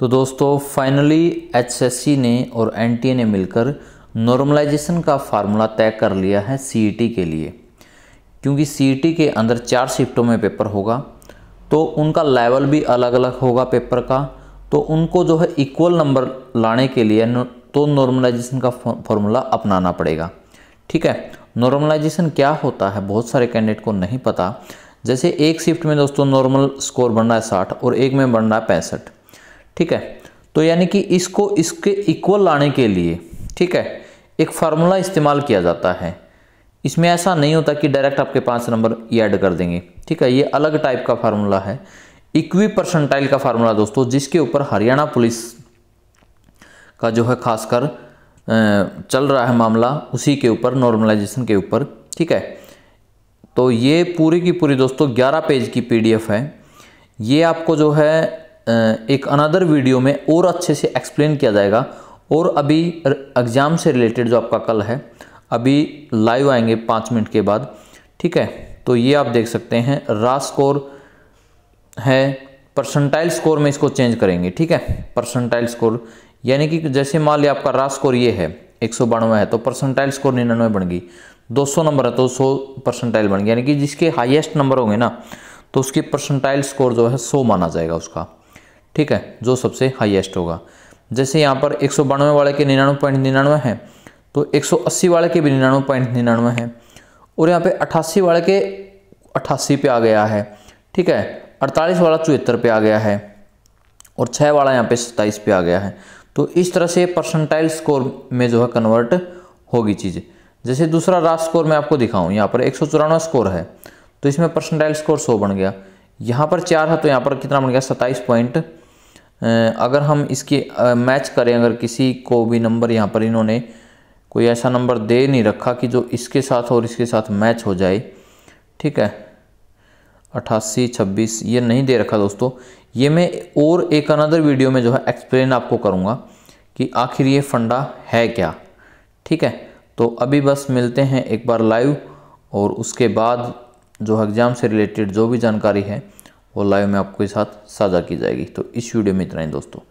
तो दोस्तों finally HSC ने और एनटीए ने मिलकर नॉर्मलाइजेशन का फार्मूला तय कर लिया है सीईटी e के लिए क्योंकि सीईटी e के अंदर चार शिफ्टों में पेपर होगा तो उनका लेवल भी अलग अलग होगा पेपर का तो उनको जो है इक्वल नंबर लाने के लिए तो नॉर्मलाइजेशन का फॉर्मूला अपनाना पड़ेगा ठीक है नॉर्मलाइजेशन क्या होता है बहुत सारे कैंडिडेट को नहीं पता जैसे एक शिफ्ट में दोस्तों नॉर्मल स्कोर बन रहा है साठ और एक में बन रहा है पैंसठ ठीक है तो यानी कि इसको इसके इक्वल लाने के लिए ठीक है एक फार्मूला इस्तेमाल किया जाता है इसमें ऐसा नहीं होता कि डायरेक्ट आपके पाँच नंबर ये ऐड कर देंगे ठीक है ये अलग टाइप का फार्मूला है इक्वी परसेंटाइल का फार्मूला दोस्तों जिसके ऊपर हरियाणा पुलिस का जो है खासकर चल रहा है मामला उसी के ऊपर नॉर्मलाइजेशन के ऊपर ठीक है तो ये पूरी की पूरी दोस्तों 11 पेज की पीडीएफ है ये आपको जो है एक अनदर वीडियो में और अच्छे से एक्सप्लेन किया जाएगा और अभी एग्ज़ाम से रिलेटेड जो आपका कल है अभी लाइव आएंगे पाँच मिनट के बाद ठीक है तो ये आप देख सकते हैं रा स्कोर है परसेंटाइल स्कोर में इसको चेंज करेंगे ठीक है परसेंटाइल स्कोर यानी कि जैसे मान लिया आपका रा स्कोर ये है एक सौ बानवे है तो परसेंटाइल स्कोर निन्यानवे बन गई दो सौ नंबर है तो सौ परसेंटाइल बन गई यानी कि जिसके हाईएस्ट नंबर होंगे ना तो उसके परसेंटाइल स्कोर जो है सो माना जाएगा उसका ठीक है जो सबसे हाईएस्ट होगा जैसे यहाँ पर एक वाले के निन्यानवे पॉइंट निन्यानवे है तो अस्सी वाले के भी निन्यानवे पॉइंट निन्यानवे है और यहाँ पे अट्ठासी वाले के अट्ठासी पे आ गया है ठीक है अड़तालीस वाला चौहत्तर पे आ गया है और छः वाला यहाँ पे सत्ताईस पे आ गया है तो इस तरह से परसेंटाइल स्कोर में जो है कन्वर्ट होगी चीज जैसे दूसरा रास्ट स्कोर मैं आपको दिखाऊँ यहाँ पर एक स्कोर है तो इसमें परसेंटाइल स्कोर सौ बन गया यहाँ पर चार है तो यहाँ पर कितना बन गया सत्ताईस पॉइंट अगर हम इसकी मैच करें अगर किसी को भी नंबर यहाँ पर इन्होंने कोई ऐसा नंबर दे नहीं रखा कि जो इसके साथ और इसके साथ मैच हो जाए ठीक है अट्ठासी छब्बीस ये नहीं दे रखा दोस्तों ये मैं और एक अनदर वीडियो में जो है एक्सप्लेन आपको करूँगा कि आखिर ये फंडा है क्या ठीक है तो अभी बस मिलते हैं एक बार लाइव और उसके बाद जो एग्ज़ाम से रिलेटेड जो भी जानकारी है वो लाइव में आपके साथ साझा की जाएगी तो इस वीडियो में इतना ही दोस्तों